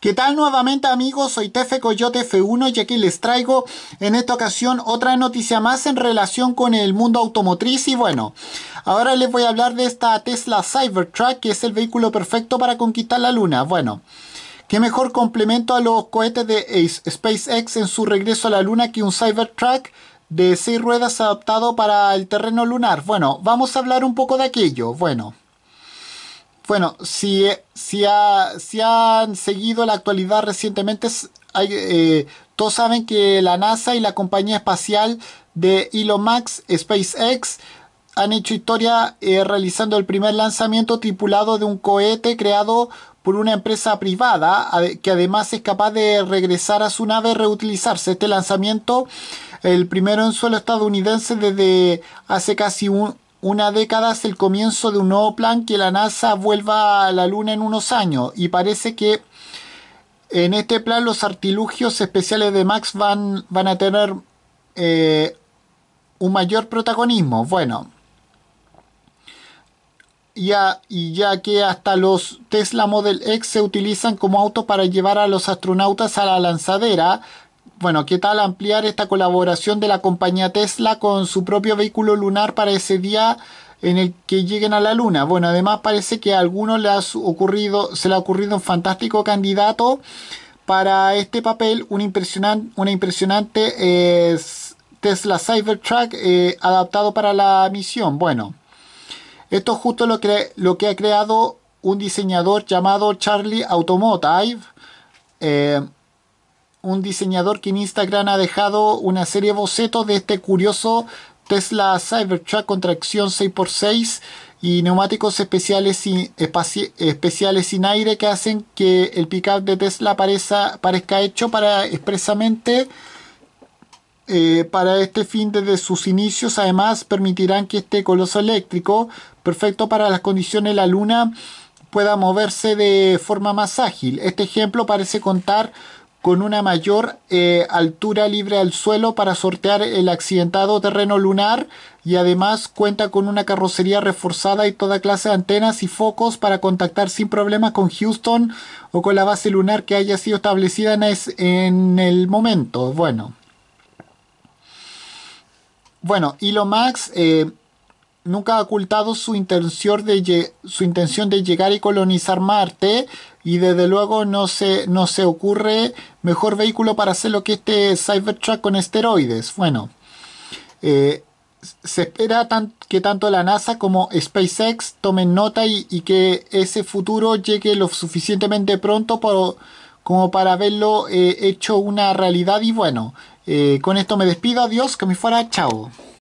¿Qué tal nuevamente amigos? Soy Tefe Coyote F1 y aquí les traigo en esta ocasión otra noticia más en relación con el mundo automotriz y bueno, ahora les voy a hablar de esta Tesla Cybertruck que es el vehículo perfecto para conquistar la luna. Bueno, ¿Qué mejor complemento a los cohetes de SpaceX en su regreso a la Luna que un Cybertruck de seis ruedas adaptado para el terreno lunar? Bueno, vamos a hablar un poco de aquello. Bueno. Bueno, si, eh, si, han seguido la actualidad recientemente, hay, eh, todos saben que la NASA y la compañía espacial de Elon Musk, SpaceX, han hecho historia eh, realizando el primer lanzamiento tripulado de un cohete creado por una empresa privada que además es capaz de regresar a su nave y reutilizarse. Este lanzamiento, el primero en suelo estadounidense desde hace casi un, una década es el comienzo de un nuevo plan que la NASA vuelva a la Luna en unos años y parece que en este plan los artilugios especiales de Max van, van a tener eh, un mayor protagonismo. Bueno, ya, y ya que hasta los Tesla Model X se utilizan como autos para llevar a los astronautas a la lanzadera, bueno, ¿qué tal ampliar esta colaboración de la compañía Tesla con su propio vehículo lunar para ese día en el que lleguen a la luna? Bueno, además parece que a algunos ha ocurrido, se le ha ocurrido un fantástico candidato para este papel, una impresionante eh, Tesla Cybertruck eh, adaptado para la misión. Bueno, esto es justo lo que, lo que ha creado un diseñador llamado Charlie Automotive. Eh, un diseñador que en Instagram ha dejado una serie de bocetos de este curioso Tesla Cybertruck con tracción 6x6 y neumáticos especiales sin, especiales sin aire que hacen que el pickup de Tesla parezca hecho para expresamente eh, para este fin desde sus inicios. Además, permitirán que este coloso eléctrico, perfecto para las condiciones de la Luna, pueda moverse de forma más ágil. Este ejemplo parece contar con una mayor eh, altura libre al suelo para sortear el accidentado terreno lunar y además cuenta con una carrocería reforzada y toda clase de antenas y focos para contactar sin problemas con Houston o con la base lunar que haya sido establecida en, en el momento. Bueno. Bueno, lo Max nunca ha ocultado su intención, de su intención de llegar y colonizar Marte y desde luego no se, no se ocurre mejor vehículo para hacer lo que este Cybertruck con esteroides. Bueno, eh, se espera que tanto la NASA como SpaceX tomen nota y, que ese futuro llegue lo suficientemente pronto por, como para haberlo eh, hecho una realidad y bueno, eh, con esto me despido, adiós, que me fuera, chao.